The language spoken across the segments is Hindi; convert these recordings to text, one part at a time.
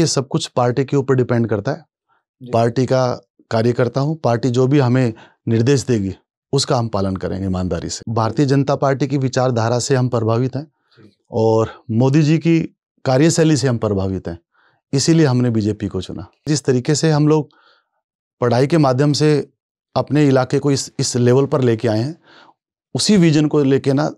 ये सब कुछ पार्टी के ऊपर डिपेंड करता है पार्टी का कार्यकर्ता हूँ पार्टी जो भी हमें निर्देश देगी उसका हम पालन करेंगे ईमानदारी से भारतीय जनता पार्टी की विचारधारा से हम प्रभावित हैं और मोदी जी की कार्यशैली से हम प्रभावित हैं इसीलिए हमने बीजेपी को चुना जिस तरीके से हम लोग पढ़ाई के माध्यम से अपने इलाके को इस इस लेवल पर लेके आए हैं उसी विजन को लेके ना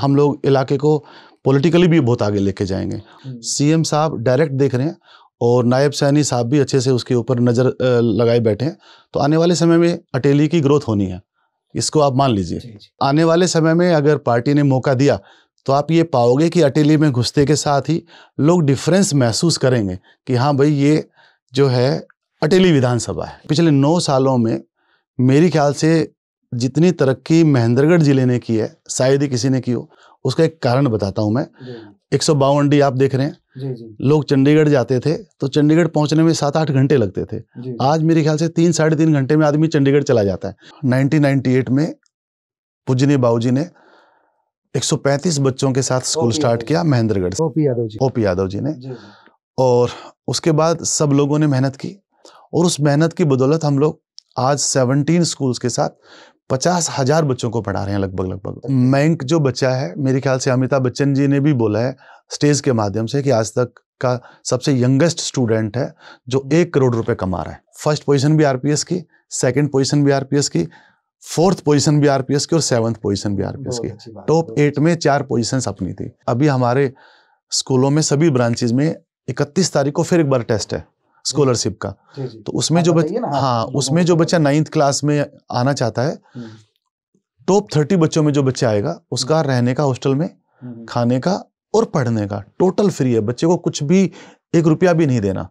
हम लोग इलाके को पॉलिटिकली भी बहुत आगे लेके जाएंगे हम्म। सीएम साहब डायरेक्ट देख रहे हैं और नायब सैनी साहब भी अच्छे से उसके ऊपर नज़र लगाए बैठे हैं तो आने वाले समय में अटेली की ग्रोथ होनी है इसको आप मान लीजिए आने वाले समय में अगर पार्टी ने मौका दिया तो आप ये पाओगे कि अटेली में घुसते के साथ ही लोग डिफरेंस महसूस करेंगे कि हाँ भाई ये जो है अटेली विधानसभा है पिछले नौ सालों में मेरी ख्याल से जितनी तरक्की महेंद्रगढ़ ज़िले ने की है शायद ही किसी ने की हो उसका एक कारण बताता हूँ मैं एक सौ बावन डी आप देख रहे हैं जी जी लोग चंडीगढ़ जाते थे तो चंडीगढ़ पहुंचने में सात आठ घंटे लगते थे आज मेरे ख्याल से तीन साढ़े तीन घंटे में आदमी चंडीगढ़ चला जाता है 1998 में पूजनी बाबूजी ने 135 बच्चों के साथ स्कूल स्टार्ट किया महेंद्रगढ़ से ओपी यादव जी ओपी यादव जी ने और उसके बाद सब लोगों ने मेहनत की और उस मेहनत की बदौलत हम लोग आज सेवनटीन स्कूल के साथ पचास हजार बच्चों को पढ़ा रहे हैं लगभग लगभग मैंक जो बच्चा है मेरे ख्याल से अमिताभ बच्चन जी ने भी बोला है स्टेज के माध्यम से कि आज तक का सबसे यंगेस्ट स्टूडेंट है जो हम्म। एक करोड़ रुपए कमा रहा है फर्स्ट पोजीशन भी आरपीएस की सेकंड पोजीशन भी आरपीएस की फोर्थ पोजीशन भी आरपीएस की और सेवंथ पोजीशन भी आरपीएस की टॉप एट में चार पोजीशंस अपनी थी अभी हमारे स्कूलों में सभी ब्रांचेज में इकतीस तारीख को फिर एक बार टेस्ट है स्कॉलरशिप का तो उसमें हाँ, हाँ, हाँ। जो बच्चा हाँ उसमें जो बच्चा नाइन्थ क्लास में आना चाहता है टॉप हम्म। थर्टी बच्चों में जो बच्चा आएगा उसका हम्म। रहने का हॉस्टल में हम्म, खाने का और पढ़ने का टोटल फ्री है बच्चे को कुछ भी एक रुपया भी नहीं देना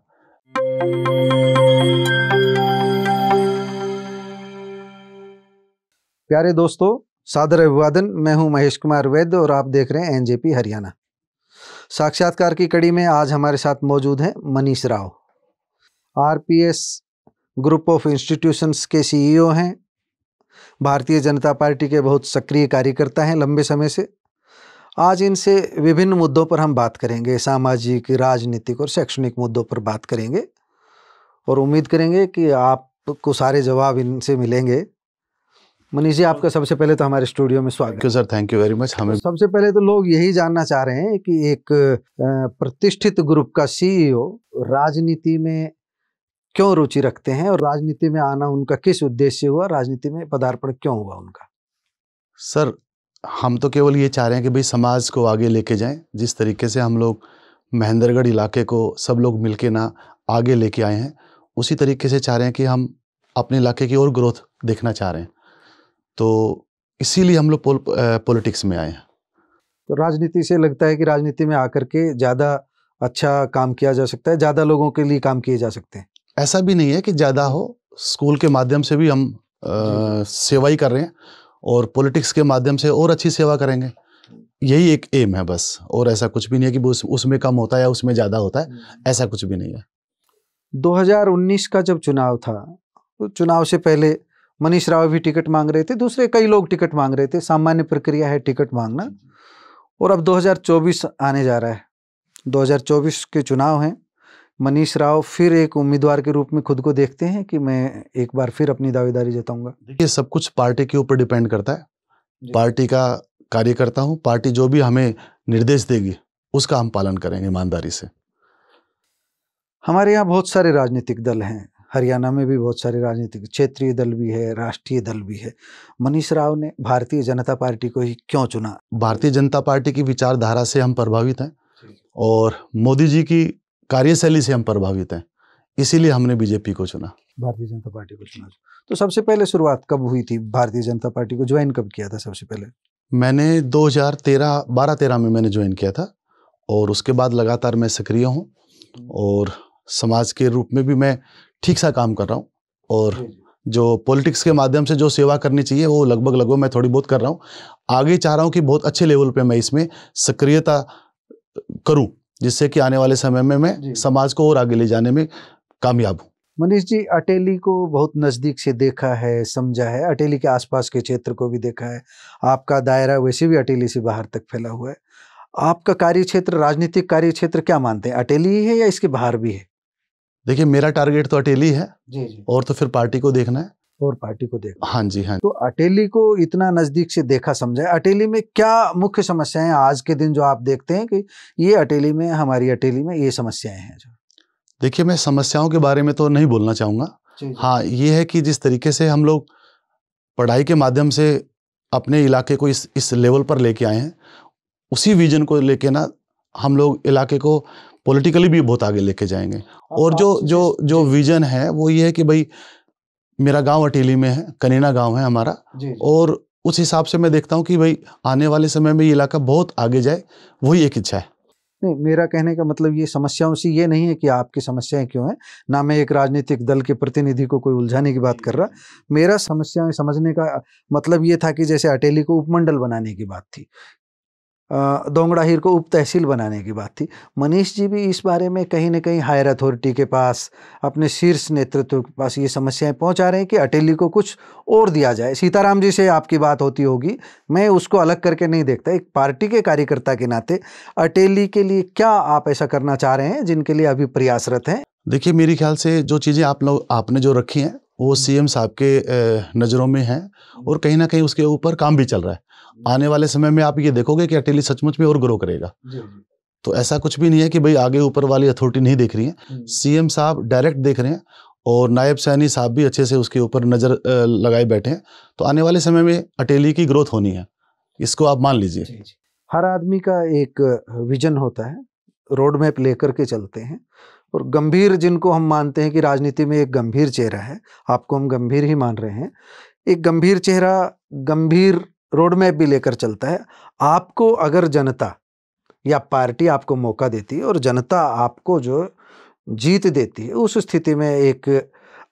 प्यारे दोस्तों सादर अभिवादन मैं हूं महेश कुमार वैद्य और आप देख रहे हैं एनजेपी हरियाणा साक्षात्कार की कड़ी में आज हमारे साथ मौजूद हैं Manish Rao RPS group of institutions के सीईओ हैं भारतीय जनता पार्टी के बहुत सक्रिय कार्यकर्ता हैं लंबे समय से आज इनसे विभिन्न मुद्दों पर हम बात करेंगे सामाजिक राजनीतिक और शैक्षणिक मुद्दों पर बात करेंगे और उम्मीद करेंगे कि आपको सारे जवाब इनसे मिलेंगे मनीष जी आपका सबसे पहले तो हमारे स्टूडियो में स्वागत है sir thank you very much हमें तो सबसे पहले तो लोग यही जानना चाह रहे हैं कि एक प्रतिष्ठित ग्रुप का सीईओ राजनीति में क्यों रुचि रखते हैं और राजनीति में आना उनका किस उद्देश्य हुआ राजनीति में पदार्पण क्यों हुआ उनका सर हम तो केवल ये चाह रहे हैं कि भाई समाज को आगे लेके जाएं जिस तरीके से हम लोग महेंद्रगढ़ इलाके को सब लोग मिलके ना आगे लेके आए हैं उसी तरीके से चाह रहे हैं कि हम अपने इलाके की और ग्रोथ देखना चाह रहे हैं तो इसीलिए हम लोग पोल, पॉलिटिक्स में आए हैं तो राजनीति से लगता है कि राजनीति में आकर के ज़्यादा अच्छा काम किया जा सकता है ज़्यादा लोगों के लिए काम किए जा सकते हैं ऐसा भी नहीं है कि ज़्यादा हो स्कूल के माध्यम से भी हम आ, सेवा ही कर रहे हैं और पॉलिटिक्स के माध्यम से और अच्छी सेवा करेंगे यही एक एम है बस और ऐसा कुछ भी नहीं है कि उस, उसमें कम होता है या उसमें ज़्यादा होता है ऐसा कुछ भी नहीं है 2019 का जब चुनाव था तो चुनाव से पहले मनीष राव भी टिकट मांग रहे थे दूसरे कई लोग टिकट मांग रहे थे सामान्य प्रक्रिया है टिकट मांगना और अब 2024 आने जा रहा है 2024 के चुनाव हैं मनीष राव फिर एक उम्मीदवार के रूप में खुद को देखते हैं कि मैं एक बार फिर अपनी दावेदारी जताऊंगा देखिए सब कुछ पार्टी के ऊपर डिपेंड करता है पार्टी का कार्य करता पार्टी जो भी हमें निर्देश देगी उसका हम पालन करेंगे ईमानदारी से हमारे यहाँ बहुत सारे राजनीतिक दल हैं हरियाणा में भी बहुत सारे राजनीतिक क्षेत्रीय दल भी है राष्ट्रीय दल भी है मनीष राव ने भारतीय जनता पार्टी को ही क्यों चुना भारतीय जनता पार्टी की विचारधारा से हम प्रभावित हैं और मोदी जी की कार्यशैली से हम प्रभावित हैं इसीलिए हमने बीजेपी को चुना भारतीय जनता पार्टी को चुना तो सबसे पहले शुरुआत कब हुई थी भारतीय जनता पार्टी को ज्वाइन कब किया था सबसे पहले मैंने 2013 बारह तेरह में मैंने ज्वाइन किया था और उसके बाद लगातार मैं सक्रिय हूँ और समाज के रूप में भी मैं ठीक सा काम कर रहा हूँ और जो पॉलिटिक्स के माध्यम से जो सेवा करनी चाहिए वो लगभग लगभग मैं थोड़ी बहुत कर रहा हूँ आगे चाह रहा हूँ कि बहुत अच्छे लेवल पे मैं इसमें सक्रियता करूँ जिससे कि आने वाले समय में मैं समाज को और आगे ले जाने में कामयाब हूँ मनीष जी अटेली को बहुत नज़दीक से देखा है समझा है अटेली के आसपास के क्षेत्र को भी देखा है आपका दायरा वैसे भी अटेली से बाहर तक फैला हुआ है आपका कार्य क्षेत्र राजनीतिक कार्य क्षेत्र क्या मानते हैं अटेली ही है या इसके बाहर भी है देखिए मेरा टारगेट तो अटेली है जी जी। और तो फिर पार्टी को देखना है और पार्टी को देखा हाँ जी हाँ तो अटेली को इतना नजदीक से देखा समझा अटेली में क्या मुख्य समस्याएं आज के दिन जो आप देखते हैं कि ये अटेली में हमारी अटेली में ये समस्याएं हैं जो देखिए मैं समस्याओं के बारे में तो नहीं बोलना चाहूंगा हाँ ये है कि जिस तरीके से हम लोग पढ़ाई के माध्यम से अपने इलाके को इस इस लेवल पर लेके आए हैं उसी विजन को लेके ना हम लोग इलाके को पॉलिटिकली भी बहुत आगे लेके जाएंगे और जो जो जो विजन है वो ये है कि भाई मेरा गांव अटेली में है कनेना गांव है हमारा जी, जी। और उस हिसाब से मैं देखता हूँ कि भाई आने वाले समय में ये इलाका बहुत आगे जाए वही एक इच्छा है नहीं मेरा कहने का मतलब ये समस्याओं से ये नहीं है कि आपकी समस्याएं क्यों हैं ना मैं एक राजनीतिक दल के प्रतिनिधि को कोई उलझाने की बात कर रहा मेरा समस्याएं समझने का मतलब ये था कि जैसे अटेली को उपमंडल बनाने की बात थी दोंगड़ा हीर को उप तहसील बनाने की बात थी मनीष जी भी इस बारे में कहीं ना कहीं हायर अथॉरिटी के पास अपने शीर्ष नेतृत्व के पास ये समस्याएं पहुंचा रहे हैं कि अटेली को कुछ और दिया जाए सीताराम जी से आपकी बात होती होगी मैं उसको अलग करके नहीं देखता एक पार्टी के कार्यकर्ता के नाते अटेली के लिए क्या आप ऐसा करना चाह रहे हैं जिनके लिए अभी प्रयासरत हैं देखिए मेरे ख्याल से जो चीज़ें आप लोग आपने जो रखी हैं वो सीएम साहब के नज़रों में हैं और कहीं ना कहीं उसके ऊपर काम भी चल रहा है आने वाले समय में आप ये देखोगे कि अटेली सचमुच में और ग्रो करेगा तो ऐसा कुछ भी नहीं है कि भाई आगे ऊपर वाली अथॉरिटी नहीं देख रही है सीएम हम्म। साहब डायरेक्ट देख रहे हैं और नायब सैनी साहब भी अच्छे से उसके ऊपर नज़र लगाए बैठे हैं तो आने वाले समय में अटेली की ग्रोथ होनी है इसको आप मान लीजिए हर आदमी का एक विजन होता है रोड मैप लेकर के चलते हैं और गंभीर जिनको हम मानते हैं कि राजनीति में एक गंभीर चेहरा है आपको हम गंभीर ही मान रहे हैं एक गंभीर चेहरा गंभीर रोड मैप भी लेकर चलता है आपको अगर जनता या पार्टी आपको मौका देती है और जनता आपको जो जीत देती है उस स्थिति में एक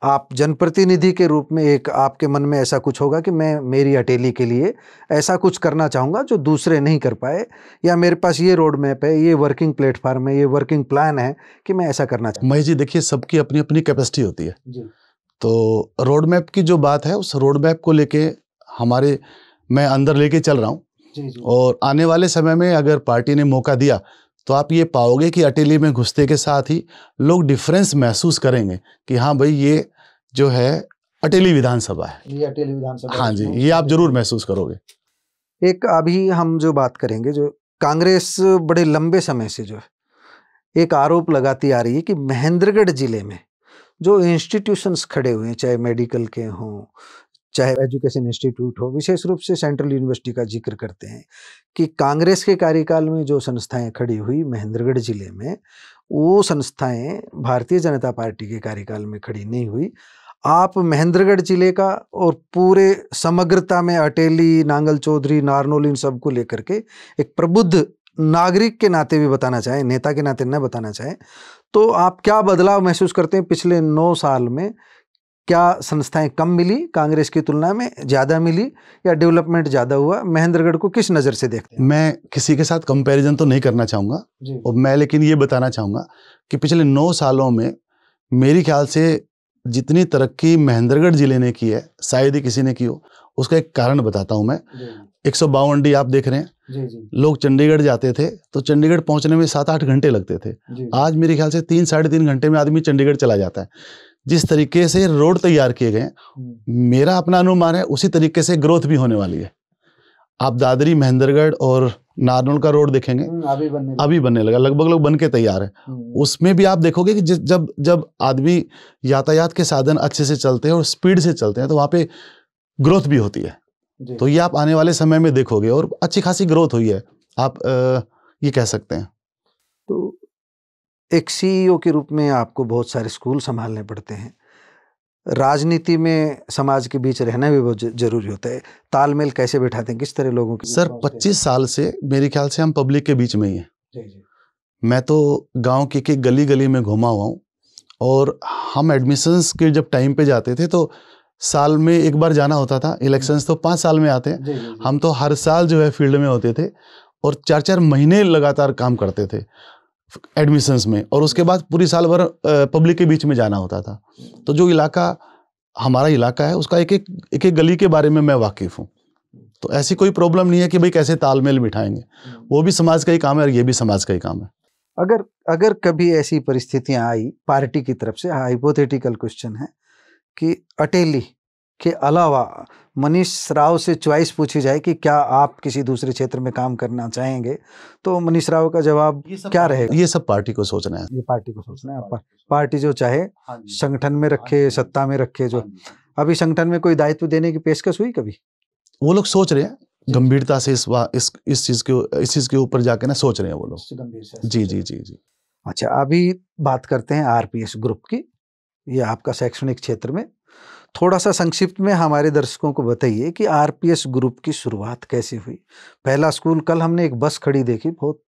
आप जनप्रतिनिधि के रूप में एक आपके मन में ऐसा कुछ होगा कि मैं मेरी हटेली के लिए ऐसा कुछ करना चाहूँगा जो दूसरे नहीं कर पाए या मेरे पास ये रोड मैप है ये वर्किंग प्लेटफार्म है ये वर्किंग प्लान है कि मैं ऐसा करना चाहूँगा मई जी देखिए सबकी अपनी अपनी कैपेसिटी होती है जी। तो रोड मैप की जो बात है उस रोड मैप को लेके हमारे मैं अंदर लेके चल रहा हूँ और आने वाले समय में अगर पार्टी ने मौका दिया तो आप ये पाओगे कि अटेली में घुसते के साथ ही लोग डिफरेंस महसूस करेंगे कि हाँ भाई ये जो है अटेली विधानसभा है ये अटेली विधानसभा हाँ जी ये आप जरूर महसूस करोगे एक अभी हम जो बात करेंगे जो कांग्रेस बड़े लंबे समय से जो है एक आरोप लगाती आ रही है कि महेंद्रगढ़ जिले में जो इंस्टीट्यूशंस खड़े हुए हैं चाहे मेडिकल के हों चाहे एजुकेशन इंस्टीट्यूट हो विशेष रूप से सेंट्रल यूनिवर्सिटी का जिक्र करते हैं कि कांग्रेस के कार्यकाल में जो संस्थाएं खड़ी हुई महेंद्रगढ़ जिले में वो संस्थाएं भारतीय जनता पार्टी के कार्यकाल में खड़ी नहीं हुई आप महेंद्रगढ़ जिले का और पूरे समग्रता में अटेली नांगल चौधरी नारनोल इन सबको लेकर के एक प्रबुद्ध नागरिक के नाते भी बताना चाहें नेता के नाते न बताना चाहें तो आप क्या बदलाव महसूस करते हैं पिछले नौ साल में क्या संस्थाएं कम मिली कांग्रेस की तुलना में ज़्यादा मिली या डेवलपमेंट ज़्यादा हुआ महेंद्रगढ़ को किस नज़र से देखते हैं मैं किसी के साथ कंपैरिजन तो नहीं करना चाहूँगा और मैं लेकिन ये बताना चाहूँगा कि पिछले नौ सालों में मेरी ख्याल से जितनी तरक्की महेंद्रगढ़ ज़िले ने की है शायद ही किसी ने की हो उसका एक कारण बताता हूँ मैं एक सौ बावन डी आप देख रहे हैं जी। लोग चंडीगढ़ जाते थे तो चंडीगढ़ पहुंचने में सात आठ घंटे लगते थे आज मेरे ख्याल से तीन साढ़े तीन घंटे में आदमी चंडीगढ़ चला जाता है जिस तरीके से रोड तैयार किए गए हम्म। मेरा अपना अनुमान है उसी तरीके से ग्रोथ भी होने वाली है आप दादरी महेंद्रगढ़ और नारनौल का रोड देखेंगे हम्म, अभी बनने अभी बनने लगा लगभग लोग बन के तैयार है हम्म। उसमें भी आप देखोगे कि जब जब आदमी यातायात के साधन अच्छे से चलते हैं और स्पीड से चलते हैं तो वहाँ पे ग्रोथ भी होती है तो ये आप आने वाले समय में देखोगे और अच्छी खासी ग्रोथ हुई है आप आ, ये कह सकते हैं तो एक सीईओ e के रूप में आपको बहुत सारे स्कूल संभालने पड़ते हैं राजनीति में समाज के बीच रहना भी बहुत जरूरी होता है तालमेल कैसे बैठाते हैं किस तरह लोगों के सर 25 साल से मेरे ख्याल से हम पब्लिक के बीच में ही हैं मैं तो गांव की एक गली गली में घुमा हुआ हूँ और हम एडमिशन्स के जब टाइम पे जाते थे तो साल में एक बार जाना होता था इलेक्शंस तो पाँच साल में आते हैं हम तो हर साल जो है फील्ड में होते थे और चार चार महीने लगातार काम करते थे एडमिशन्स में और उसके बाद पूरी साल भर पब्लिक के बीच में जाना होता था तो जो इलाका हमारा इलाका है उसका एक एक एक एक गली के बारे में मैं वाकिफ़ हूँ तो ऐसी कोई प्रॉब्लम नहीं है कि भाई कैसे तालमेल बिठाएंगे हम्म। वो भी समाज का ही काम है और ये भी समाज का ही काम है अगर अगर कभी ऐसी परिस्थितियां आई पार्टी की तरफ से हाइपोथेटिकल क्वेश्चन है कि अटेली के अलावा मनीष राव से च्वाइस पूछी जाए कि क्या आप किसी दूसरे क्षेत्र में काम करना चाहेंगे तो मनीष राव का जवाब क्या रहेगा ये सब पार्टी को सोचना है ये पार्टी को सोचना है पार्टी, पार्टी जो चाहे हाँ संगठन में हाँ रखे सत्ता में रखे जो हाँ अभी संगठन में कोई दायित्व देने की पेशकश हुई कभी वो लोग सोच रहे हैं गंभीरता से इस इस इस चीज के इस चीज के ऊपर जाके ना सोच रहे हैं वो लोग जी जी जी जी अच्छा अभी बात करते हैं आरपीएस ग्रुप की ये आपका शैक्षणिक क्षेत्र में थोड़ा सा संक्षिप्त में हमारे दर्शकों को बताइए कि आरपीएस ग्रुप की शुरुआत कैसे हुई पहला स्कूल कल हमने एक बस खड़ी देखी बहुत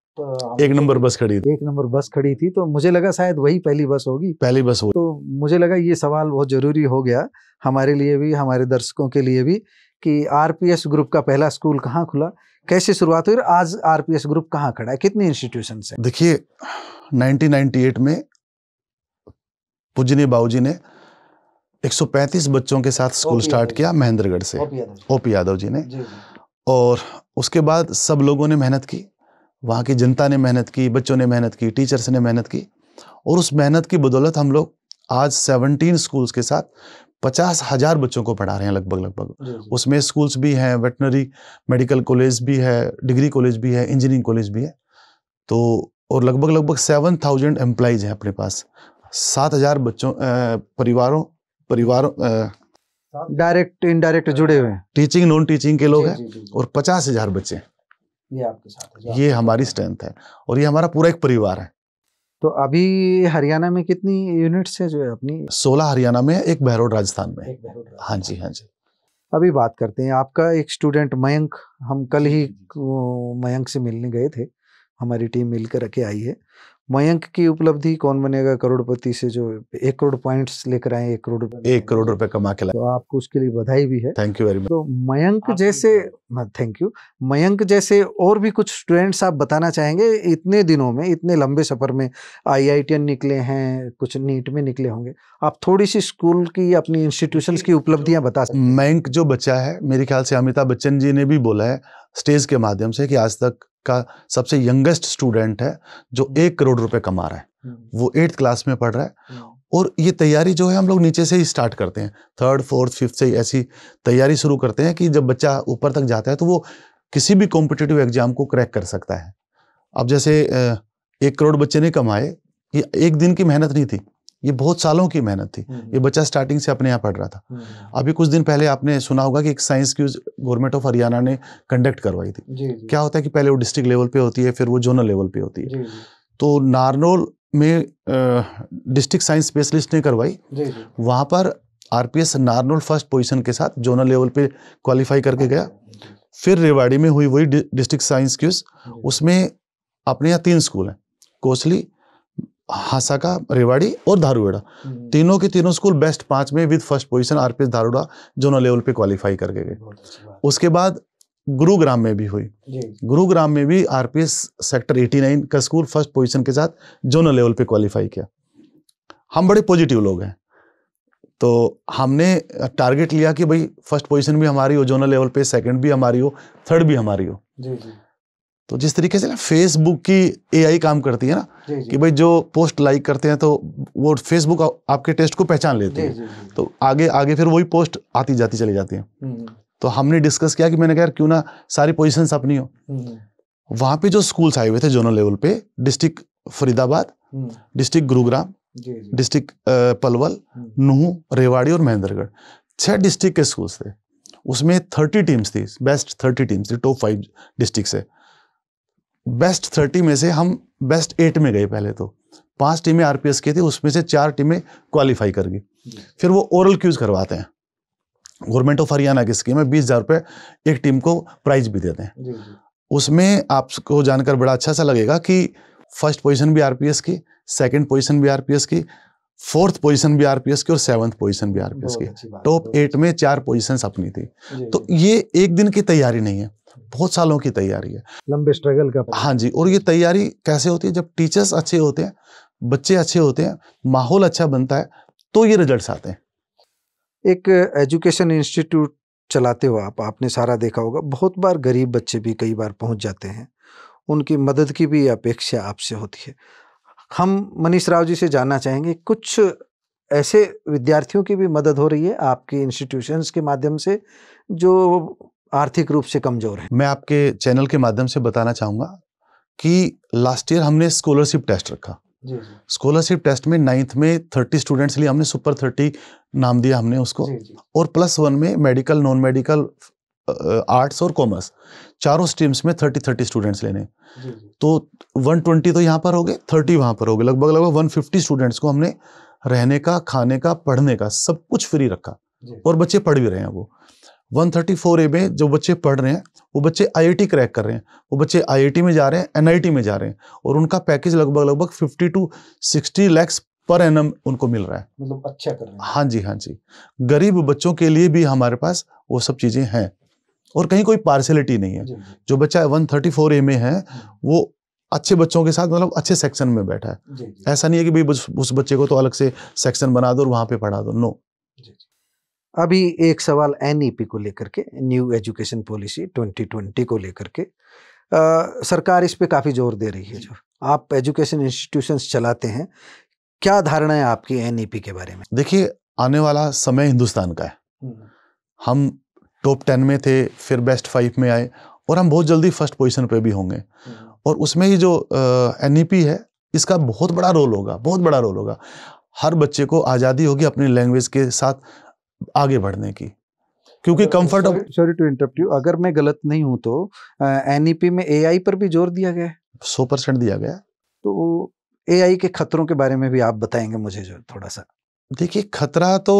एक नंबर बस खड़ी थी एक नंबर बस खड़ी थी तो मुझे लगा शायद वही पहली बस होगी पहली बस होगी तो मुझे लगा ये सवाल बहुत जरूरी हो गया हमारे लिए भी हमारे दर्शकों के लिए भी कि आरपीएस ग्रुप का पहला स्कूल कहाँ खुला कैसे शुरुआत हुई आज आरपीएस ग्रुप कहाँ खड़ा है कितने इंस्टीट्यूशन है देखिए 1998 में पूजनी बाबू ने 135 बच्चों के साथ स्कूल स्टार्ट किया महेंद्रगढ़ से ओ पी यादव जी ने और उसके बाद सब लोगों ने मेहनत की वहाँ की जनता ने मेहनत की बच्चों ने मेहनत की टीचर्स ने मेहनत की और उस मेहनत की बदौलत हम लोग आज 17 स्कूल्स के साथ पचास हजार बच्चों को पढ़ा रहे हैं लगभग लगभग उसमें स्कूल्स भी हैं वेटनरी मेडिकल कॉलेज भी है डिग्री कॉलेज भी है इंजीनियरिंग कॉलेज भी है तो और लगभग लगभग सेवन थाउजेंड एम्प्लॉयज़ हैं अपने पास सात हजार बच्चों परिवारों परिवार डायरेक्ट इनडायरेक्ट जुड़े हुए टीचिंग नॉन टीचिंग के लोग हैं और पचास हजार बच्चे ये आपके साथ ये हमारी स्ट्रेंथ है और ये हमारा पूरा एक परिवार है तो अभी हरियाणा में कितनी यूनिट्स है जो है अपनी सोलह हरियाणा में एक बहरोड राजस्थान में हाँ जी हाँ जी अभी बात करते हैं आपका एक स्टूडेंट मयंक हम कल ही मयंक से मिलने गए थे हमारी टीम मिलकर रखे आई है मयंक की उपलब्धि कौन बनेगा करोड़पति से जो एक करोड़ पॉइंट्स लेकर आए एक करोड़ एक करोड़ रुपए कमा के लाए तो आपको उसके लिए बधाई भी है थैंक यू वेरी मच तो मयंक जैसे थैंक यू हाँ, मयंक जैसे और भी कुछ स्टूडेंट्स आप बताना चाहेंगे इतने दिनों में इतने लंबे सफर में आई निकले हैं कुछ नीट में निकले होंगे आप थोड़ी सी स्कूल की अपनी इंस्टीट्यूशन की उपलब्धियां बता सकते मयंक जो बच्चा है मेरे ख्याल से अमिताभ बच्चन जी ने भी बोला है स्टेज के माध्यम से कि आज तक का सबसे यंगेस्ट स्टूडेंट है जो हम्म। एक करोड़ रुपए कमा रहा है हम्म। वो एट्थ क्लास में पढ़ रहा है हम्म। और ये तैयारी जो है हम लोग नीचे से ही स्टार्ट करते हैं थर्ड फोर्थ फिफ्थ से ऐसी तैयारी शुरू करते हैं कि जब बच्चा ऊपर तक जाता है तो वो किसी भी कॉम्पिटेटिव एग्जाम को क्रैक कर सकता है अब जैसे एक करोड़ बच्चे ने कमाए ये एक दिन की मेहनत नहीं थी ये बहुत सालों की मेहनत थी हम्म, ये हम्म। बच्चा स्टार्टिंग से अपने यहाँ पढ़ रहा था हम्म, अभी कुछ दिन पहले आपने सुना होगा कि एक science quiz government of Haryana ने कंडक्ट करवाई थी जी, जी। क्या होता है कि पहले वो डिस्ट्रिक्ट लेवल पे होती है फिर वो जोनल लेवल पे होती है जी, जी। तो नारनोल में डिस्ट्रिक्ट साइंस स्पेशलिस्ट ने करवाई वहां पर आरपीएस नारनौल फर्स्ट पोजिशन के साथ जोनल लेवल पे क्वालिफाई करके गया फिर रेवाड़ी में हुई वही डिस्ट्रिक्ट साइंस क्यूज उसमें अपने यहाँ तीन स्कूल हैं कोसली हासा का रेवाड़ी और धारूवेड़ा हम्म। तीनों के तीनों स्कूल बेस्ट पांच में with first position RPS Dharuhera zonal level पे क्वालिफाई करके गए उसके बाद गुरुग्राम में भी हुई गुरुग्राम में भी आरपीएस सेक्टर 89 का स्कूल फर्स्ट पोजीशन के साथ जोनल लेवल पे क्वालिफाई किया हम बड़े पॉजिटिव लोग हैं तो हमने टारगेट लिया कि भाई फर्स्ट पोजिशन भी हमारी हो जोनल लेवल पे सेकेंड भी हमारी हो थर्ड भी हमारी हो जी जी तो जिस तरीके से ना फेसबुक की एआई काम करती है ना जी, जी. कि भाई जो पोस्ट लाइक करते हैं तो वो फेसबुक आपके टेस्ट को पहचान लेती है तो आगे आगे फिर वही पोस्ट आती जाती चली जाती है हम्म। तो हमने डिस्कस किया कि मैंने कहा क्यों ना सारी पोजिशन अपनी हो हम्म। वहाँ पे जो स्कूल्स आए हुए थे जोनल लेवल पे डिस्ट्रिक्ट फरीदाबाद डिस्ट्रिक्ट हम्म। गुरुग्राम डिस्ट्रिक्ट पलवल नूह रेवाड़ी और महेंद्रगढ़ छह डिस्ट्रिक्ट के स्कूल्स थे उसमें थर्टी टीम्स थी बेस्ट थर्टी टीम्स थी टॉप फाइव डिस्ट्रिक्ट से बेस्ट थर्टी में से हम बेस्ट एट में गए पहले तो पांच टीमें आरपीएस की थी उसमें से चार टीमें क्वालिफाई कर गई फिर वो ओरल क्यूज करवाते हैं गवर्नमेंट ऑफ हरियाणा की स्कीम है बीस हज़ार रुपये एक टीम को प्राइज भी देते हैं उसमें आपको जानकर बड़ा अच्छा सा लगेगा कि फर्स्ट पोजिशन भी आरपीएस की सेकेंड पोजिशन भी आरपीएस की फोर्थ पोजीशन भी आरपीएस की और सेवंथ पोजीशन भी आरपीएस की टॉप एट में चार पोजीशंस अपनी थी तो ये एक दिन की तैयारी नहीं है बहुत सालों की तैयारी है लंबे स्ट्रगल का हाँ जी और ये तैयारी कैसे होती है जब टीचर्स अच्छे होते हैं बच्चे अच्छे होते हैं माहौल अच्छा बनता है तो ये रिजल्ट आते हैं एक एजुकेशन इंस्टीट्यूट चलाते हो आप आपने सारा देखा होगा बहुत बार गरीब बच्चे भी कई बार पहुंच जाते हैं उनकी मदद की भी अपेक्षा आपसे होती है हम मनीष राव जी से जानना चाहेंगे कुछ ऐसे विद्यार्थियों की भी मदद हो रही है आपके इंस्टीट्यूशंस के माध्यम से जो आर्थिक रूप से कमज़ोर है मैं आपके चैनल के माध्यम से बताना चाहूंगा कि लास्ट ईयर हमने स्कॉलरशिप टेस्ट रखा स्कॉलरशिप टेस्ट में नाइन्थ में थर्टी स्टूडेंट्स लिए हमने सुपर थर्टी नाम दिया हमने उसको जी, जी. और प्लस वन में मेडिकल नॉन मेडिकल आर्ट्स और कॉमर्स चारों स्ट्रीम्स में थर्टी थर्टी स्टूडेंट्स लेने तो वन ट्वेंटी तो यहाँ पर हो गए थर्टी वहाँ पर हो गए लगभग लगभग वन फिफ्टी स्टूडेंट्स को हमने रहने का खाने का पढ़ने का सब कुछ फ्री रखा और बच्चे पढ़ भी रहे हैं वो वन थर्टी फोर ए में जो बच्चे पढ़ रहे हैं वो बच्चे आईआईटी क्रैक कर रहे हैं वो बच्चे आईआईटी में जा रहे हैं एनआईटी में जा रहे हैं और उनका पैकेज लगभग लगभग fifty to sixty lakhs per annum उनको मिल रहा है मतलब अच्छा कर रहे हैं हाँ जी हाँ जी गरीब बच्चों के लिए भी हमारे पास वो सब चीज़ें हैं और कहीं कोई पार्सलिटी नहीं है जो बच्चा वन थर्टी फोर ए में है वो अच्छे बच्चों के साथ मतलब अच्छे सेक्शन में बैठा है ऐसा नहीं है कि भाई उस बच्चे को तो अलग से सेक्शन बना दो और वहाँ पे पढ़ा दो नो अभी एक सवाल एनईपी e को लेकर के न्यू एजुकेशन पॉलिसी 2020 को लेकर के सरकार इस पर काफ़ी जोर दे रही है जो आप एजुकेशन इंस्टीट्यूशंस चलाते हैं क्या धारणा है आपकी एनईपी e के बारे में देखिए आने वाला समय हिंदुस्तान का है हम्म। हम टॉप टेन में थे फिर बेस्ट फाइव में आए और हम बहुत जल्दी फर्स्ट पोजिशन पे भी होंगे हम्म। और उसमें ही जो एन e है इसका बहुत बड़ा रोल होगा बहुत बड़ा रोल होगा हर बच्चे को आज़ादी होगी अपनी लैंग्वेज के साथ आगे बढ़ने की क्योंकि comfort sorry to interrupt you अगर मैं गलत नहीं हूं तो एन e में ए पर भी जोर दिया गया सौ परसेंट दिया गया तो ए के खतरों के बारे में भी आप बताएंगे मुझे जो थोड़ा सा देखिए खतरा तो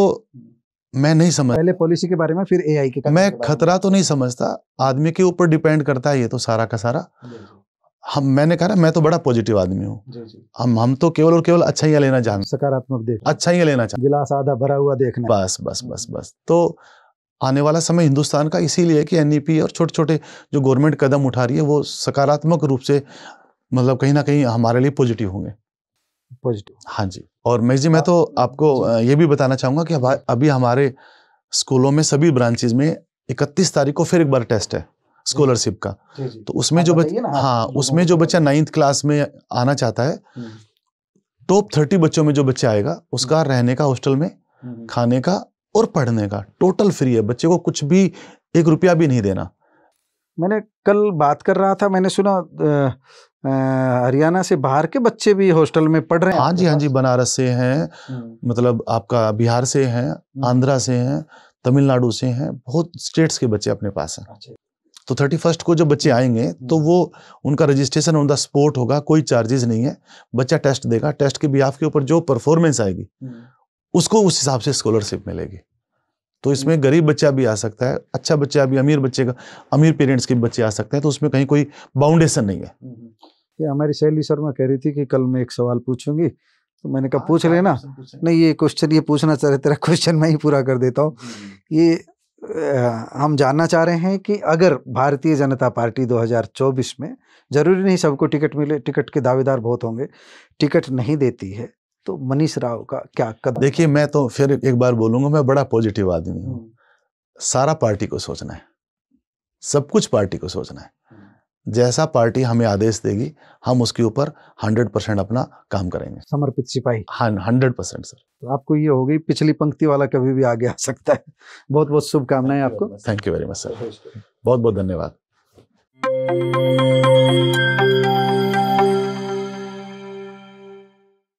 मैं नहीं समझ पहले पॉलिसी के बारे में फिर एआई के मैं खतरा तो नहीं समझता आदमी के ऊपर डिपेंड करता है ये तो सारा का सारा हम मैंने कहा ना मैं तो बड़ा पॉजिटिव आदमी हूँ हम हम तो केवल और केवल अच्छाइयाँ लेना चाहते सकारात्मक देख अच्छाइयाँ लेना चाहते गिलास आधा भरा हुआ देखना बस बस बस बस तो आने वाला समय हिंदुस्तान का इसीलिए कि एन e और छोटे छोटे जो गवर्नमेंट कदम उठा रही है वो सकारात्मक रूप से मतलब कहीं ना कहीं हमारे लिए पॉजिटिव होंगे पॉजिटिव हाँ जी और मैं जी मैं तो हाँ। आपको ये भी बताना चाहूंगा कि अभी हमारे स्कूलों में सभी ब्रांचेज में इकतीस तारीख को फिर एक बार टेस्ट है स्कॉलरशिप का जी जी। तो उसमें जो बच्चे हाँ उसमें जो बच्चा नाइन्थ क्लास में आना चाहता है हम्म। टॉप थर्टी बच्चों में जो बच्चा आएगा उसका हम्म। रहने का हॉस्टल में हम्म, खाने का और पढ़ने का टोटल फ्री है बच्चे को कुछ भी एक रुपया भी नहीं देना मैंने कल बात कर रहा था मैंने सुना हरियाणा से बाहर के बच्चे भी हॉस्टल में पढ़ रहे हैं हाँ जी हाँ जी बनारस से हैं हम्म। मतलब आपका बिहार से हैं हम्म। आंध्रा से हैं तमिलनाडु से हैं बहुत स्टेट्स के बच्चे अपने पास हैं अच्छा। तो थर्टी फर्स्ट को जब बच्चे आएंगे हम्म। तो वो उनका रजिस्ट्रेशन ऑन द स्पॉट होगा कोई चार्जेस नहीं है बच्चा टेस्ट देगा टेस्ट के भी के ऊपर जो परफॉर्मेंस आएगी उसको उस हिसाब से स्कॉलरशिप मिलेगी तो इसमें गरीब बच्चा भी आ सकता है अच्छा बच्चा भी अमीर बच्चे का अमीर पेरेंट्स के बच्चे आ सकते हैं तो उसमें कहीं कोई बाउंडेशन नहीं है हम्म, हम्म। ये हमारी सहेली शर्मा कह रही थी कि कल मैं एक सवाल पूछूंगी तो मैंने कहा हाँ, पूछ हाँ, लेना नहीं ये क्वेश्चन ये पूछना चाह रहे तेरा क्वेश्चन मैं ही पूरा कर देता हूँ हम्म, ये हम जानना चाह रहे हैं कि अगर भारतीय जनता पार्टी 2024 में ज़रूरी नहीं सबको टिकट मिले टिकट के दावेदार बहुत होंगे टिकट नहीं देती है तो मनीष राव का क्या कदम देखिए मैं तो फिर एक बार बोलूंगा मैं बड़ा पॉजिटिव आदमी हूँ हम्म। सारा पार्टी को सोचना है सब कुछ पार्टी को सोचना है हम्म। जैसा पार्टी हमें आदेश देगी हम उसके ऊपर हंड्रेड परसेंट अपना काम करेंगे समर्पित सिपाही हाँ हंड्रेड परसेंट सर तो आपको ये हो गई पिछली पंक्ति वाला कभी भी आगे आ सकता है बहुत बहुत शुभकामनाएं आपको thank you very much sir बहुत बहुत धन्यवाद